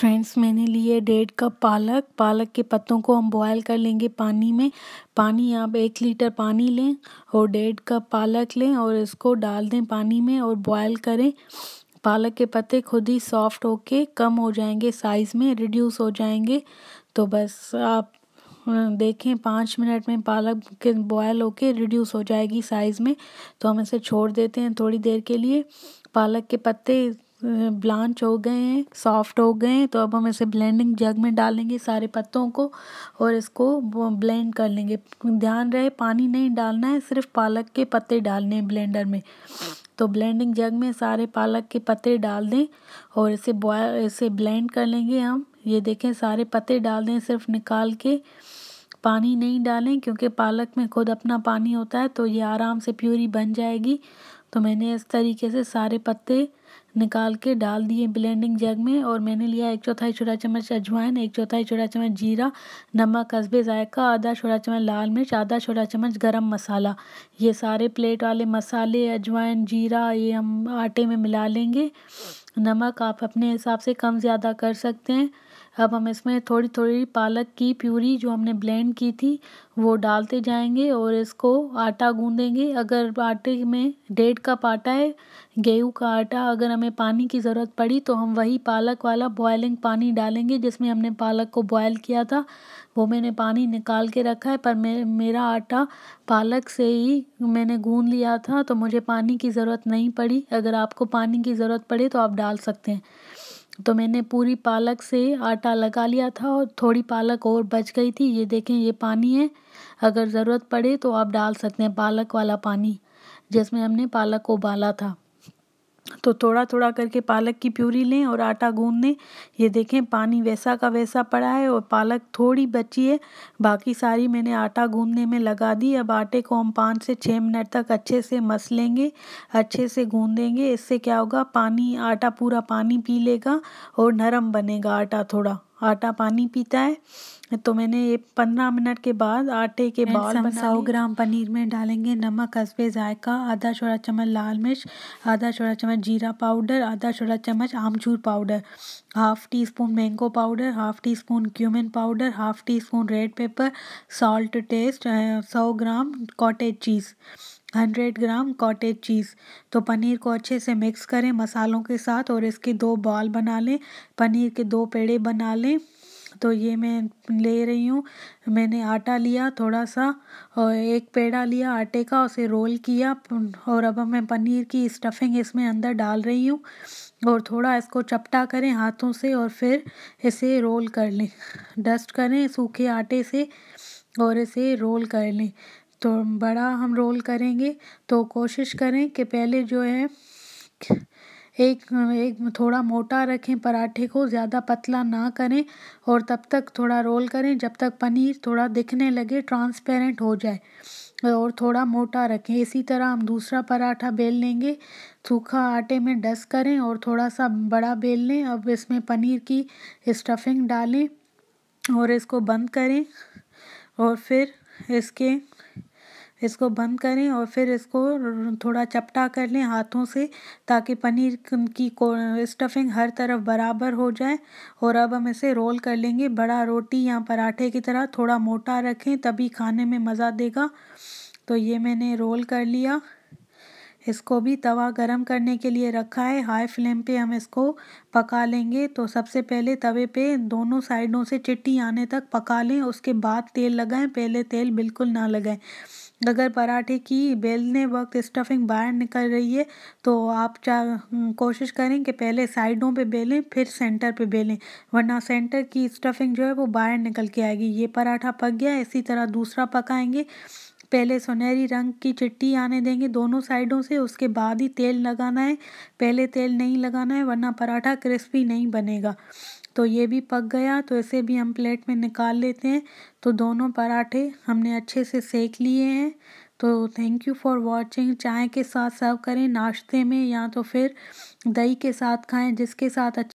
friends मैंने लिए डेढ़ कप पालक पालक के पत्तों को हम बॉयल कर लेंगे पानी में पानी आप एक लीटर पानी लें और डेढ़ कप पालक लें और इसको डाल दें पानी में और बॉयल करें पालक के पत्ते खुद ही सॉफ्ट होके कम हो जाएंगे साइज़ में रिड्यूस हो जाएंगे तो बस आप देखें पाँच मिनट में पालक के बॉयल होके रिड्यूस हो जाएगी साइज़ में तो हम इसे छोड़ देते हैं थोड़ी देर के लिए पालक के पत्ते ब्लांच हो गए हैं सॉफ्ट हो गए हैं तो अब हम इसे ब्लेंडिंग जग में डालेंगे सारे पत्तों को और इसको ब्लेंड कर लेंगे ध्यान रहे पानी नहीं डालना है सिर्फ पालक के पत्ते डालने हैं ब्लेंडर में तो ब्लेंडिंग जग में सारे पालक के पत्ते डाल दें और इसे बॉयल इसे ब्लेंड कर लेंगे हम ये देखें सारे पत्ते डाल दें सिर्फ निकाल के पानी नहीं डालें क्योंकि पालक में खुद अपना पानी होता है तो ये आराम से प्यूरी बन जाएगी तो मैंने इस तरीके से सारे पत्ते निकाल के डाल दिए ब्लेंडिंग जग में और मैंने लिया एक चौथाई छोटा चम्मच अजवाइन एक चौथाई छोटा चम्मच जीरा नमक कस्बे जायका आधा छोटा चम्मच लाल मिर्च आधा छोटा चम्मच गरम मसाला ये सारे प्लेट वाले मसाले अजवाइन जीरा ये हम आटे में मिला लेंगे नमक आप अपने हिसाब से कम ज़्यादा कर सकते हैं अब हम इसमें थोड़ी थोड़ी पालक की प्यूरी जो हमने ब्लेंड की थी वो डालते जाएंगे और इसको आटा गूंदेंगे अगर आटे में डेढ़ कप आटा है गेहूँ का आटा अगर हमें पानी की ज़रूरत पड़ी तो हम वही पालक वाला बॉयलिंग पानी डालेंगे जिसमें हमने पालक को बॉयल किया था वो मैंने पानी निकाल के रखा है पर मे, मेरा आटा पालक से ही मैंने गूंद लिया था तो मुझे पानी की ज़रूरत नहीं पड़ी अगर आपको पानी की ज़रूरत पड़े तो आप डाल सकते हैं तो मैंने पूरी पालक से आटा लगा लिया था और थोड़ी पालक और बच गई थी ये देखें ये पानी है अगर ज़रूरत पड़े तो आप डाल सकते हैं पालक वाला पानी जिसमें हमने पालक को उबाला था तो थोड़ा थोड़ा करके पालक की प्यूरी लें और आटा गूँध लें ये देखें पानी वैसा का वैसा पड़ा है और पालक थोड़ी बची है बाकी सारी मैंने आटा गूंदने में लगा दी अब आटे को हम पाँच से छः मिनट तक अच्छे से मस लेंगे अच्छे से गूंदेंगे इससे क्या होगा पानी आटा पूरा पानी पी लेगा और नरम बनेगा आटा थोड़ा आटा पानी पीता है तो मैंने ये पंद्रह मिनट के बाद आटे के बाद सौ ग्राम पनीर में डालेंगे नमक हसबे जायका आधा छोटा चम्मच लाल मिर्च आधा छोटा चम्मच जीरा पाउडर आधा छोटा चम्मच amchur powder half teaspoon mango powder half teaspoon cumin powder half teaspoon red pepper salt taste सौ gram cottage cheese hundred gram cottage cheese तो पनीर को अच्छे से मिक्स करें मसालों के साथ और इसके दो बॉल बना लें पनीर के दो पेड़े बना लें तो ये मैं ले रही हूँ मैंने आटा लिया थोड़ा सा और एक पेड़ा लिया आटे का उसे रोल किया और अब मैं पनीर की स्टफिंग इसमें अंदर डाल रही हूँ और थोड़ा इसको चपटा करें हाथों से और फिर इसे रोल कर लें डस्ट करें सूखे आटे से और इसे रोल कर लें तो बड़ा हम रोल करेंगे तो कोशिश करें कि पहले जो है एक एक थोड़ा मोटा रखें पराठे को ज़्यादा पतला ना करें और तब तक थोड़ा रोल करें जब तक पनीर थोड़ा दिखने लगे ट्रांसपेरेंट हो जाए और थोड़ा मोटा रखें इसी तरह हम दूसरा पराठा बेल लेंगे सूखा आटे में डस करें और थोड़ा सा बड़ा बेल लें अब इसमें पनीर की स्टफिंग डालें और इसको बंद करें और फिर इसके इसको बंद करें और फिर इसको थोड़ा चपटा कर लें हाथों से ताकि पनीर की स्टफिंग हर तरफ बराबर हो जाए और अब हम इसे रोल कर लेंगे बड़ा रोटी या पराठे की तरह थोड़ा मोटा रखें तभी खाने में मज़ा देगा तो ये मैंने रोल कर लिया इसको भी तवा गरम करने के लिए रखा है हाई फ्लेम पे हम इसको पका लेंगे तो सबसे पहले तवे पे दोनों साइडों से चिट्टी आने तक पका लें उसके बाद तेल लगाएं पहले तेल बिल्कुल ना लगाएं अगर पराठे की बेलने वक्त स्टफिंग बाहर निकल रही है तो आप चाह कोशिश करें कि पहले साइडों पे बेलें फिर सेंटर पे बेलें वरना सेंटर की स्टफिंग जो है वो बाहर निकल के आएगी ये पराठा पक गया इसी तरह दूसरा पकाएंगे पहले सुनहरी रंग की चिट्टी आने देंगे दोनों साइडों से उसके बाद ही तेल लगाना है पहले तेल नहीं लगाना है वरना पराठा क्रिस्पी नहीं बनेगा तो ये भी पक गया तो इसे भी हम प्लेट में निकाल लेते हैं तो दोनों पराठे हमने अच्छे से सेक लिए हैं तो थैंक यू फॉर वॉचिंग चाय के साथ सर्व करें नाश्ते में या तो फिर दही के साथ खाएं जिसके साथ